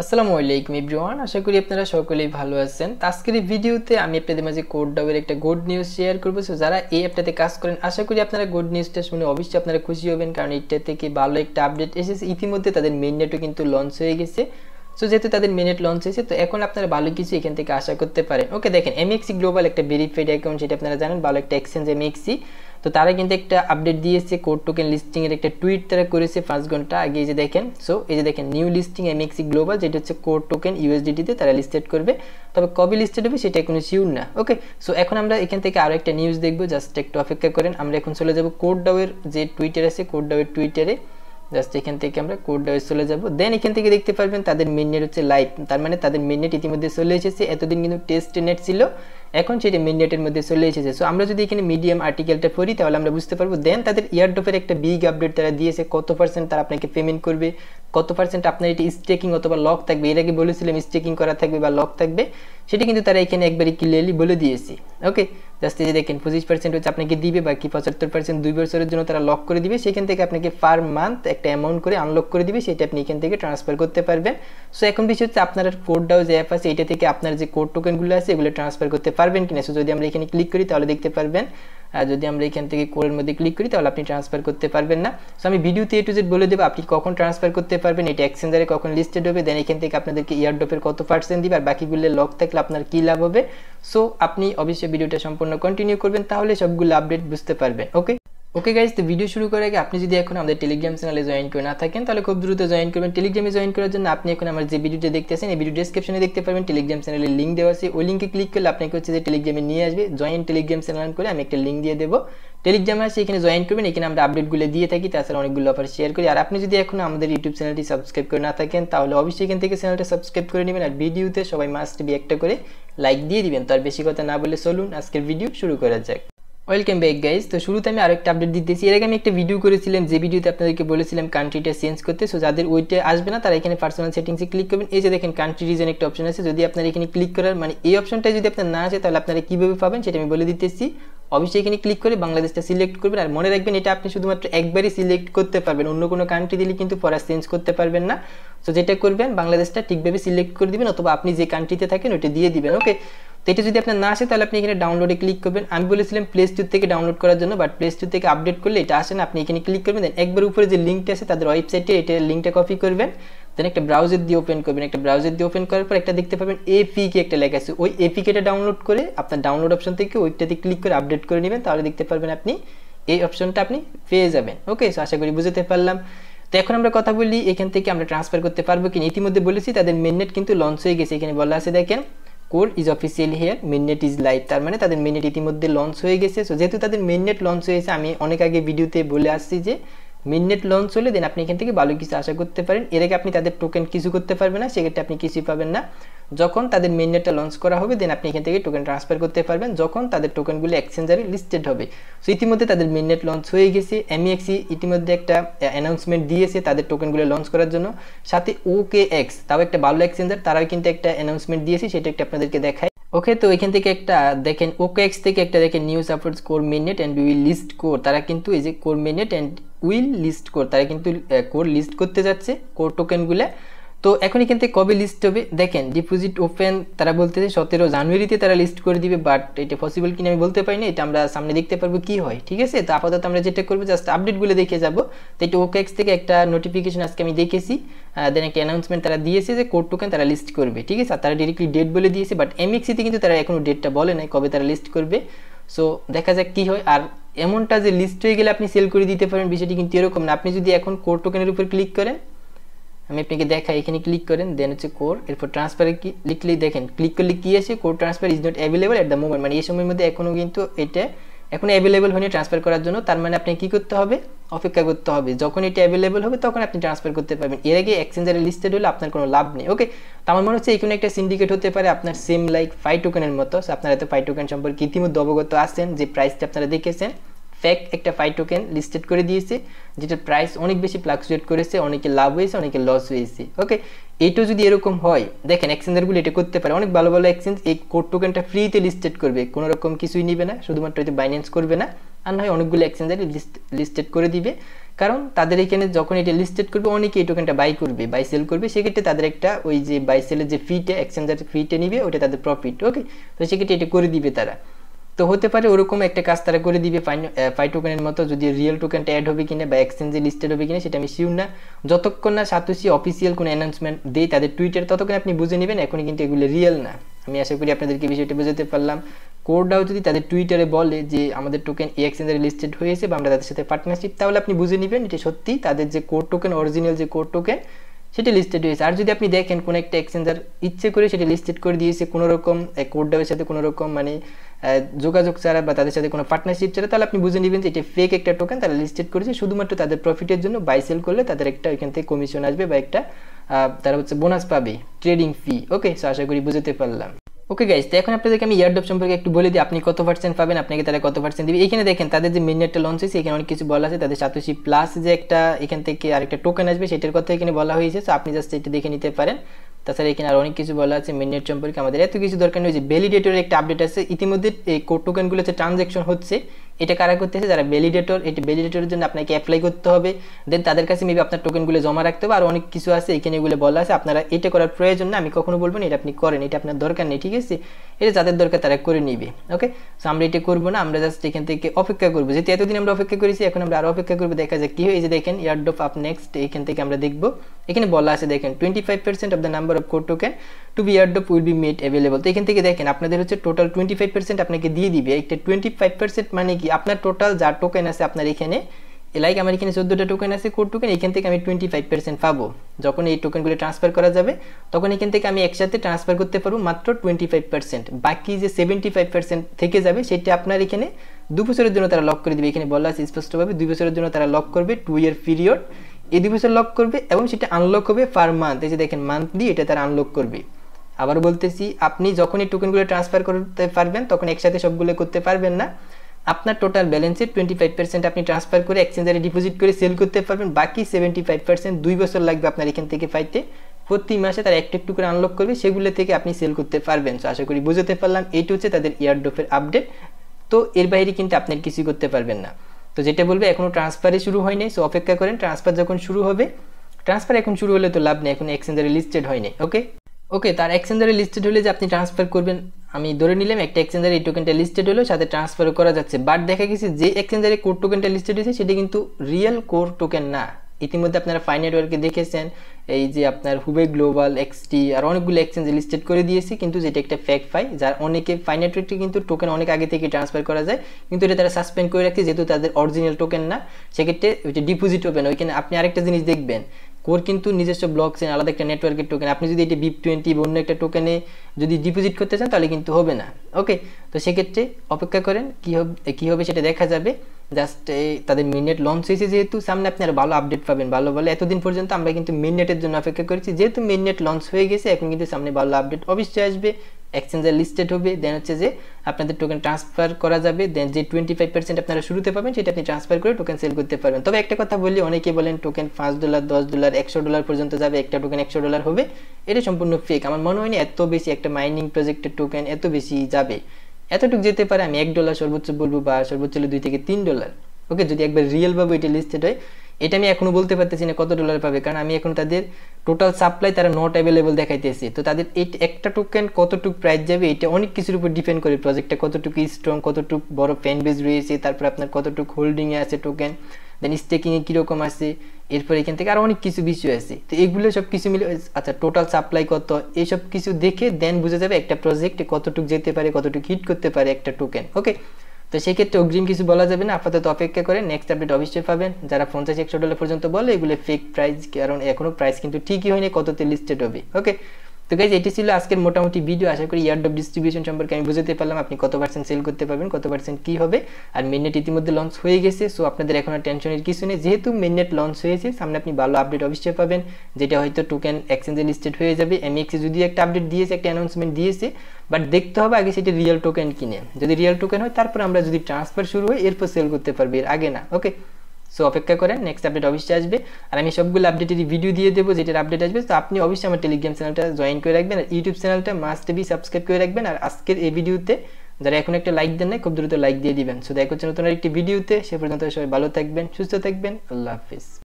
আসসালামু আলাইকুম ইব্রিওয়ান আশা করি আপনারা সকলেই ভালো আছেন আজকের এই ভিডিওতে আমি আপনাদের মাঝে কোড ডাবের একটা গুড নিউজ শেয়ার করবো সো যারা এই অ্যাপটাতে কাজ করেন আশা করি আপনারা গুড নিউজটা শুনে অবশ্যই আপনারা খুশি হবেন কারণ এটা থেকে ভালো একটা আপডেট এসেছে ইতিমধ্যে তাদের মেন নেটও কিন্তু লঞ্চ হয়ে গেছে সো যেহেতু তাদের মেনেট লঞ্চ হয়েছে তো এখন আপনারা ভালো কিছু এখান থেকে আশা করতে পারেন ওকে দেখেন এমএক্সি গ্লোবাল e একটা ভেরিফাইড অ্যাকাউন্ট যেটা আপনারা জানেন ভালো একটা এক্সচেঞ্জ এমএক্সি তো তারা কিন্তু একটা আপডেট দিয়েছে কোড টোকেন লিস্টিংয়ের একটা টুইট তারা করেছে পাঁচ ঘন্টা আগে এই যে দেখেন সো এই যে দেখেন নিউ লিস্টিং এমএক্সি গ্লোবাল যেটা হচ্ছে কোড টোকেন ইউএসডিটিতে তারা লিস্টেড করবে তবে কবে লিস্টেড হবে সেটা কোনো শিউর না ওকে সো এখন আমরা এখান থেকে আরও একটা নিউজ দেখবো জাস্ট একটু অপেক্ষা করেন আমরা এখন চলে যাবো কোড ডাউয়ের যে টুইটার আছে কোড ডাউয়ের টুইটারে জাস্ট এখান থেকে আমরা কোড ডাইস চলে যাব দেন এখান থেকে দেখতে পারবেন তাদের মিডনেট হচ্ছে লাইভ তার মানে তাদের মিডনেট ইতিমধ্যে চলে এসেছে এতদিন কিন্তু টেস্ট নেট ছিল এখন সেটি মিডনেটের মধ্যে চলে এসেছে সো আমরা যদি এখানে মিডিয়াম আর্টিকেলটা পড়ি তাহলে আমরা বুঝতে পারবো দেন তাদের ইয়ারডপের একটা বিগ আপডেট তারা দিয়েছে কত পার্সেন্ট তারা আপনাকে পেমেন্ট করবে কত পার্সেন্ট আপনার এটি স্টেকিং অথবা লক থাকবে এর আগে বলেছিলাম স্টেকিং করা থাকবে বা লক থাকবে সেটি কিন্তু তারা এখানে একবারই ক্লিয়ারলি বলে দিয়েছি ওকে জাস্ট এই যে দেখেন পঁচিশ পার্সেন্ট হচ্ছে আপনাকে দিবে বা কি পঁচাত্তর পার্সেন্ট দুই বছরের জন্য তারা লক করে দিবে সেখান থেকে আপনাকে পার মান্থ একটা অ্যামাউন্ট করে আনলক করে দিবে সেটা আপনি এখান থেকে ট্রান্সফার করতে পারবেন সো এখন বিষয় হচ্ছে আপনার কোডটাও যে অ্যাপ আছে এটা থেকে আপনার যে কোড টোকেনগুলো আছে এগুলো ট্রান্সফার করতে পারবেন কিনা সো যদি আমরা এখানে ক্লিক করি তাহলে দেখতে পারবেন হ্যাঁ, যদি আমরা এখান থেকে কোরের মধ্যে ক্লিক করি তাহলে আপনি ট্রান্সফার করতে পারবেন না সো আমি ভিডিওতে এ টু জেড বলে দেবো আপনি কখন ট্রান্সফার করতে পারবেন এটা এক্সচেঞ্জারে কখন লিস্টেড হবে দেন এখান থেকে আপনাদেরকে ইয়ারডপের কত পার্সেন্ট দিবে আর বাকিগুলো লক থাকলে আপনার কী লাভ হবে সো আপনি অবশ্যই ভিডিওটা সম্পূর্ণ কন্টিনিউ করবেন তাহলে সবগুলো আপডেট বুঝতে পারবেন ওকে ওকে গাইজ তো ভিডিও শুরু করে আগে আপনি যদি এখন আমাদের টেলিগ্রাম চ্যানেলে জয়েন করে না থাকেন তাহলে খুব দ্রুত জয়েন করবেন টেলিগ্রামে জয়েন করার জন্য আপনি এখন আমার যে ভিডিওটি দেখতেছেন এই ভিডিও ডিসক্রিপশনে দেখতে পারবেন টেলিগ্রাম চ্যানেলের লিঙ্ক দেওয়া আছে ওই লিঙ্কে ক্লিক করলে আপনাকে হচ্ছে যে টেলিগ্রামে নিয়ে আসবে জয়েন টেলিগ্রাম চ্যানেল করে আমি একটা লিঙ্ক দিয়ে দেবো টেলিগ্রামে আছে এখানে জয়েন করবেন এখানে আমরা আপডেটগুলো দিয়ে থাকি তাছাড়া অনেকগুলো অফার শেয়ার করি আর আপনি যদি এখন আমাদের ইউটিউব চ্যানেলটি সাবস্ক্রাইব করে না থাকেন তাহলে অবশ্যই এখান থেকে চ্যানেলটা সাবস্ক্রাইব করে নেবেন আর ভিডিওতে সবাই মাস্ট বি একটা করে লাইক দিয়ে দিবেন তো আর বেশি কথা না বলে চলুন আজকের ভিডিও শুরু করা যাক ওয়েলকাম ব্যাক গাইজ তো শুরুতে আমি আরেকটা আপডেট দিতেছি এর আগে আমি একটা ভিডিও করেছিলাম যে ভিডিওতে আপনাদেরকে বলেছিলাম কান্ট্রিটা চেঞ্জ করতে সো যাদের ওইটা আসবে না তারা এখানে পার্সোনাল সেটিংসে ক্লিক করবেন এই যে দেখেন কান্ট্রি রিজন একটা অপশন আছে যদি আপনার এখানে ক্লিক করার মানে এই অপশনটা যদি আপনার না আসে তাহলে আপনারা কীভাবে পাবেন সেটা আমি বলে দিতেছি অবশ্যই এখানে ক্লিক করে বাংলাদেশটা সিলেক্ট করবেন আর মনে রাখবেন এটা আপনি শুধুমাত্র একবারই সিলেক্ট করতে পারবেন অন্য কোনো কান্ট্রি দিলে কিন্তু পরে চেঞ্জ করতে পারবেন না সো যেটা করবেন বাংলাদেশটা ঠিকভাবে সিলেক্ট করে দিবেন অথবা আপনি যে কান্ট্রিতে থাকেন ওইটা দিয়ে দিবেন ওকে তো এটা যদি আপনার না আসে তাহলে আপনি এখানে ডাউনলোডে ক্লিক করবেন আমি বলেছিলাম প্লে স্টোর থেকে ডাউনলোড করার জন্য বাট প্লে স্টোর থেকে আপডেট করলে এটা আসে না আপনি এখানে ক্লিক করবেন দেন একবার উপরে যে লিঙ্কটা আছে তাদের ওয়েবসাইটে এটা লিঙ্কটা কপি করবেন দেন একটা ব্রাউজার দিয়ে ওপেন করবেন একটা ব্রাউজার দিয়ে ওপেন করার পর একটা দেখতে পাবেন এপিকে একটা লেখা আছে ওই এপিকেটা ডাউনলোড করে আপনার ডাউনলোড অপশন থেকে ওইটাতে ক্লিক করে আপডেট করে নেবেন তাহলে দেখতে পারবেন আপনি এই অপশনটা আপনি পেয়ে যাবেন ওকে সো আশা করি বুঝতে পারলাম তো এখন আমরা কথা বলি এখান থেকে আমরা ট্রান্সফার করতে পারবো কিনা ইতিমধ্যে বলেছি তাদের মেননেট কিন্তু লঞ্চ হয়ে গেছে এখানে বলা আছে দেখেন core is officially here mainnet is live তার মানে তাদের মেননেট ইতিমধ্যে লঞ্চ হয়ে গেছে সো যেহেতু তাদের মেননেট লঞ্চ হয়েছে আমি অনেক আগে ভিডিওতে বলে আসছি যে নেট লঞ্চ হলে দেন আপনি এখান থেকে ভালো কিছু আশা করতে পারেন এর আগে আপনি তাদের টোকেন কিছু করতে পারবেন না সেক্ষেত্রে আপনি কিছুই পাবেন না যখন তাদের নেটটা লঞ্চ করা হবে দেন আপনি এখান থেকে টোকেন ট্রান্সফার করতে পারবেন যখন তাদের টোকেনগুলি এক্সচেঞ্জারে লিস্টেড হবে সো ইতিমধ্যে তাদের নেট লঞ্চ হয়ে গেছে এমইএক্সি e e ইতিমধ্যে একটা অ্যানাউন্সমেন্ট দিয়েছে তাদের টোকেনগুলো লঞ্চ করার জন্য সাথে ওকে এক্স তাও একটা ভালো এক্সচেঞ্জার তারাও কিন্তু একটা অ্যানাউন্সমেন্ট দিয়েছে সেটা একটা আপনাদেরকে দেখায় ওকে তো এখান থেকে একটা দেখেন ওকে এক্স থেকে একটা দেখেন news supports core mainnet and will list core তারা কিন্তু এই যে core mainnet and will list core তারা কিন্তু কোর লিস্ট করতে যাচ্ছে কোর টোকেনগুলো তো এখনই কিন্তু কবে লিস্ট হবে দেখেন ডিপোজিট ওপেন তারা বলতেছে সতেরো জানুয়ারিতে তারা লিস্ট করে দিবে বাট এটা পসিবল কিনা আমি বলতে পারি না এটা আমরা সামনে দেখতে পারবো কি হয় ঠিক আছে তো আপাতত আমরা যেটা করবো জাস্ট আপডেটগুলো দেখে যাব তো এটা ওকেক্স থেকে একটা নোটিফিকেশন আজকে আমি দেখেছি দেন একটা অ্যানাউন্সমেন্ট তারা দিয়েছে যে কোড টোকেন তারা লিস্ট করবে ঠিক আছে তারা ডিরেক্টলি ডেট বলে দিয়েছে বাট এমএক্সিতে কিন্তু তারা এখনও ডেটটা বলে নাই কবে তারা লিস্ট করবে সো দেখা যাক কি হয় আর এমনটা যে লিস্ট হয়ে গেলে আপনি সেল করে দিতে পারেন বিষয়টি কিন্তু এরকম না আপনি যদি এখন কোড টোকেনের উপর ক্লিক করেন আমি আপনাকে দেখাই এখানে ক্লিক করেন দেন হচ্ছে কোর এরপর ট্রান্সফারে লিখলেই দেখেন ক্লিক করলে কী আছে core transfer is not available at the mobile মানে এই সময়ের মধ্যে এখনও কিন্তু এটা এখন অ্যাভেলেবল হয়নি ট্রান্সফার করার জন্য তার মানে আপনি কী করতে হবে অপেক্ষা করতে হবে যখন এটা অ্যাভেলেবল হবে তখন আপনি ট্রান্সফার করতে পারবেন এর আগে এক্সচেঞ্জারে লিস্টেড হলে আপনার কোনো লাভ নেই ওকে তো আমার মনে হচ্ছে এখানে একটা সিন্ডিকেট হতে পারে আপনার সেম লাইক ফাইটোকেনের মতো আপনারা তো ফাইটোকেন টোকেন সম্পর্কে ইতিমধ্যে অবগত আছেন যে প্রাইসটা আপনারা দেখেছেন ফেক একটা ফাই টোকেন লিস্টেড করে দিয়েছে যেটার প্রাইস অনেক বেশি ফ্লাকচুয়েট করেছে অনেকে লাভ হয়েছে অনেকে লস হয়েছে ওকে এইটা যদি এরকম হয় দেখেন এক্সচেঞ্জারগুলো এটা করতে পারে অনেক ভালো ভালো এক্সচেঞ্জ এই কোড টোকেনটা ফ্রিতে লিস্টেড করবে কোনো রকম কিছুই নিবে না শুধুমাত্র হয়তো বাইন্যান্স করবে না আর নয় অনেকগুলো এক্সচেঞ্জার লিস্ট লিস্টেড করে দিবে কারণ তাদের এখানে যখন এটা লিস্টেড করবে অনেকে এই টোকেনটা বাই করবে বাই সেল করবে সেক্ষেত্রে তাদের একটা ওই যে বাই সেলের যে ফিটা এক্সচেঞ্জার ফিটা নিবে ওটা তাদের প্রফিট ওকে তো সেক্ষেত্রে এটা করে দিবে তারা তো হতে পারে ওরকম একটা কাজ তারা করে দিবে ফাই টোকেনের মতো যদি রিয়েল টোকেনটা অ্যাড হবে কিনা বা এক্সচেঞ্জে লিস্টেড হবে কিনা সেটা আমি শিউর না যতক্ষণ না সাতোশি অফিসিয়াল কোনো অ্যানাউন্সমেন্ট দেয় তাদের টুইটার ততক্ষণ আপনি বুঝে নেবেন এখনই কিন্তু এগুলো রিয়েল না আমি আশা করি আপনাদেরকে বিষয়টি বোঝাতে পারলাম কোডাও যদি তাদের টুইটারে বলে যে আমাদের টোকেন এই এক্সচেঞ্জে লিস্টেড হয়েছে বা আমরা তাদের সাথে পার্টনারশিপ তাহলে আপনি বুঝে নেবেন এটা সত্যি তাদের যে কোড টোকেন অরিজিনাল যে কোড টোকেন সেটা লিস্টেড হয়েছে আর যদি আপনি দেখেন কোনো একটা এক্সচেঞ্জার ইচ্ছে করে সেটা লিস্টেড করে দিয়েছে কোনোরকম রকম সাথে কোনোরকম মানে যোগাযোগ ছাড়া বা তাদের সাথে কোনো পার্টনারশিপ ছাড়া তাহলে আপনি বুঝে নেবেন যে এটা ফেক একটা টোকেন তারা লিস্টেড করেছে শুধুমাত্র তাদের প্রফিটের জন্য বাই সেল করলে তাদের একটা ওইখান থেকে কমিশন আসবে বা একটা তারা হচ্ছে বোনাস পাবে ট্রেডিং ফি ওকে সো আশা করি বুঝতে পারলাম ওকে গাইজ তো এখন আপনাদেরকে আমি ইয়ারডপ সম্পর্কে একটু বলে দিই আপনি কত পার্সেন্ট পাবেন আপনাকে তারা কত পার্সেন্ট দিবে এখানে দেখেন তাদের যে মিনিটটা লঞ্চ হয়েছে এখানে অনেক কিছু বলা আছে তাদের সাতোশি প্লাস যে একটা এখান থেকে আরেকটা টোকেন আসবে সেটার কথা এখানে বলা হয়েছে সো আপনি জাস্ট এটা দেখে নিতে পারেন তাছাড়া এখানে আর অনেক কিছু বলা আছে মিনিট সম্পর্কে আমাদের এত কিছু দরকার নেই যে ভ্যালিডেটরের একটা আপডেট আছে ইতিমধ্যে এই কোড টোকেনগুলো যে ট্রানজ্যাকশন হচ্ছে এটা কারা করতেছে যারা ভ্যালিডেটর এটি ভ্যালিডেটরের জন্য আপনাকে অ্যাপ্লাই করতে হবে দেন তাদের কাছে মেবি আপনার টোকেনগুলো জমা রাখতে হবে আর অনেক কিছু আছে এখানে এগুলো বলা আছে আপনারা এটা করার প্রয়োজন না আমি কখনো বলবো না এটা আপনি করেন এটা আপনার দরকার নেই ঠিক আছে এটা যাদের দরকার তারা করে নিবে ওকে সো আমরা এটা করবো না আমরা জাস্ট এখান থেকে অপেক্ষা করবো যেহেতু এতদিন আমরা অপেক্ষা করেছি এখন আমরা আরও অপেক্ষা করবো দেখা যায় কী হয়ে যে দেখেন ইয়ারডপ আপ নেক্সট এখান থেকে আমরা দেখবো এখানে বলা আছে দেখেন twenty five percent of the number of code token to be airdropped will be made available তো এখান থেকে দেখেন আপনাদের হচ্ছে টোটাল টোয়েন্টি ফাইভ পার্সেন্ট আপনাকে দিয়ে দিবে একটা টোয়েন্টি ফাইভ পার্সেন্ট মানে কি আপনার টোটাল যা টোকেন আছে আপনার এখানে লাইক আমার এখানে চোদ্দোটা টোকেন আছে কোর টোকেন এখান থেকে আমি টোয়েন্টি ফাইভ পার্সেন্ট পাবো যখন এই টোকেনগুলো ট্রান্সফার করা যাবে তখন এখান থেকে আমি একসাথে ট্রান্সফার করতে পারবো মাত্র টোয়েন্টি ফাইভ পার্সেন্ট বাকি যে সেভেন্টি ফাইভ পার্সেন্ট থেকে যাবে সেটা আপনার এখানে দু বছরের জন্য তারা লক করে দেবে এখানে বলা আছে স্পষ্টভাবে দুই বছরের জন্য তারা লক করবে টু ইয়ার পিরিয়ড এই দুই বছর লক করবে এবং সেটা আনলক হবে পার মান্থ এই যে দেখেন মান্থলি এটা তারা আনলক করবে আবার বলতেছি আপনি যখন এই টোকেনগুলো ট্রান্সফার করতে পারবেন তখন একসাথে সবগুলো করতে পারবেন না আপনার টোটাল ব্যালেন্সের টোয়েন্টি ফাইভ পার্সেন্ট আপনি ট্রান্সফার করে এক্সচেঞ্জারে ডিপোজিট করে সেল করতে পারবেন বাকি সেভেন্টি ফাইভ পার্সেন্ট দুই বছর লাগবে আপনার এখান থেকে পাইতে প্রতি মাসে তারা একটু একটু করে আনলক করবে সেগুলো থেকে আপনি সেল করতে পারবেন তো আশা করি বুঝতে পারলাম এইটা হচ্ছে তাদের ইয়ারড্রপের আপডেট তো এর বাইরে কিন্তু আপনার কিছু করতে পারবেন না তো যেটা বলবে এখনও ট্রান্সফারে শুরু হয়নি সো অপেক্ষা করেন ট্রান্সফার যখন শুরু হবে ট্রান্সফার এখন শুরু হলে তো লাভ নেই এখন এক্সচেঞ্জারে লিস্টেড হয়নি ওকে ওকে তার এক্সচেঞ্জারে লিস্টেড হলে যে আপনি ট্রান্সফার করবেন আমি ধরে নিলাম একটা এক্সচেঞ্জারে এই টোকেনটা লিস্টেড হলো সাথে ট্রান্সফার করা যাচ্ছে বাট দেখা গেছে যে এক্সচেঞ্জারে কোর টোকেনটা লিস্টেড হয়েছে সেটি কিন্তু রিয়েল কোর টোকেন না ইতিমধ্যে আপনারা ফাই নেটওয়ার্কে দেখেছেন এই যে আপনার হুবে গ্লোবাল এক্সটি আর অনেকগুলো এক্সচেঞ্জ লিস্টেড করে দিয়েছি কিন্তু যেটা একটা ফ্যাক ফাই যার অনেকে ফাই নেটওয়ার্কটি কিন্তু টোকেন অনেক আগে থেকে ট্রান্সফার করা যায় কিন্তু এটা তারা সাসপেন্ড করে রাখছে যেহেতু তাদের অরিজিনাল টোকেন না সেক্ষেত্রে ওই যে ডিপোজিট ওপেন ওইখানে আপনি আরেকটা জিনিস দেখবেন কোর কিন্তু নিজস্ব ব্লক চেন আলাদা একটা নেটওয়ার্কের টোকেন আপনি যদি এটি বিপ টোয়েন্টি বা অন্য একটা টোকেনে যদি ডিপোজিট করতে চান তাহলে কিন্তু হবে না ওকে তো সেক্ষেত্রে অপেক্ষা করেন কী হবে কী হবে সেটা দেখা যাবে জাস্ট এই তাদের মিনিট লঞ্চ হয়েছে যেহেতু সামনে আপনারা ভালো আপডেট পাবেন ভালো ভালো এতদিন পর্যন্ত আমরা কিন্তু মিনিটের জন্য অপেক্ষা করেছি যেহেতু মিনিট লঞ্চ হয়ে গেছে এখন কিন্তু সামনে ভালো আপডেট অবশ্যই আসবে এক্সচেঞ্জের লিস্টেড হবে দেন হচ্ছে যে আপনাদের টোকেন ট্রান্সফার করা যাবে দেন যে টোয়েন্টি ফাইভ পার্সেন্ট আপনারা শুরুতে পাবেন সেটা আপনি ট্রান্সফার করে টোকেন সেল করতে পারবেন তবে একটা কথা বলি অনেকে বলেন টোকেন পাঁচ ডলার দশ ডলার একশো ডলার পর্যন্ত যাবে একটা টোকেন একশো ডলার হবে এটা সম্পূর্ণ ফেক আমার মনে হয়নি এত বেশি একটা মাইনিং প্রজেক্টের টোকেন এত বেশি যাবে এতটুকু যেতে পারে আমি এক ডলার সর্বোচ্চ বলবো বা সর্বোচ্চ দুই থেকে তিন ডলার ওকে যদি একবার রিয়েলভাবে এটা লিস্টেড হয় এটা আমি এখনও বলতে পারতেছি না কত ডলার পাবে কারণ আমি এখন তাদের টোটাল সাপ্লাই তারা নট অ্যাভেলেবেল দেখাইতেছে তো তাদের একটা টোকেন কতটুকু প্রাইস যাবে এটা অনেক কিছুর উপর ডিপেন্ড করে প্রজেক্টটা কতটুকু স্ট্রং কতটুকু বড় ফ্যান বেজ রয়েছে তারপর আপনার কতটুকু হোল্ডিংয়ে আছে টোকেন দেন স্টেকিংয়ে কীরকম আছে এরপর এখান থেকে আরও অনেক কিছু বিষয় আছে তো এগুলো সব কিছু মিলে আচ্ছা টোটাল সাপ্লাই কত এইসব কিছু দেখে দেন বুঝে যাবে একটা প্রজেক্টে কতটুকু যেতে পারে কতটুকু হিট করতে পারে একটা টোকেন ওকে তো সেক্ষেত্রে অগ্রিম কিছু বলা যাবে না আপাতত অপেক্ষা করে নেক্সট আপডেট অবশ্যই পাবেন যারা পঞ্চাশ একশো ডলার পর্যন্ত বলে এগুলো ফেক প্রাইস কারণ এখনও প্রাইস কিন্তু ঠিকই হয়নি কততে লিস্টেড হবে ওকে তো গাইজ এটি ছিল আজকের মোটামুটি ভিডিও আশা করি ইয়ারডপ ডিস্ট্রিবিউশন সম্পর্কে আমি বুঝতে পারলাম আপনি কত পার্সেন্ট সেল করতে পারবেন কত পার্সেন্ট কী হবে আর মেননেট ইতিমধ্যে লঞ্চ হয়ে গেছে সো আপনাদের এখন আর টেনশনের কিছু নেই যেহেতু মেননেট লঞ্চ হয়েছে সামনে আপনি ভালো আপডেট অবশ্যই পাবেন যেটা হয়তো টোকেন এক্সচেঞ্জে লিস্টেড হয়ে যাবে এমএক্সে যদি একটা আপডেট দিয়েছে একটা অ্যানাউন্সমেন্ট দিয়েছে বাট দেখতে হবে আগে সেটি রিয়েল টোকেন কিনে যদি রিয়েল টোকেন হয় তারপর আমরা যদি ট্রান্সফার শুরু হয় এরপর সেল করতে পারবি এর আগে না ওকে সো অপেক্ষা করেন নেক্সট আপডেট অবশ্যই আসবে আর আমি সবগুলো আপডেটের ভিডিও দিয়ে দেবো যেটার আপডেট আসবে তো আপনি অবশ্যই আমার টেলিগ্রাম চ্যানেলটা জয়েন করে রাখবেন আর ইউটিউব চ্যানেলটা মাস্ট বি সাবস্ক্রাইব করে রাখবেন আর আজকের এই ভিডিওতে যারা এখন একটা লাইক দেন নাই খুব দ্রুত লাইক দিয়ে দিবেন সো দেখা হচ্ছে নতুন একটি ভিডিওতে সে পর্যন্ত সবাই ভালো থাকবেন সুস্থ থাকবেন আল্লাহ হাফিজ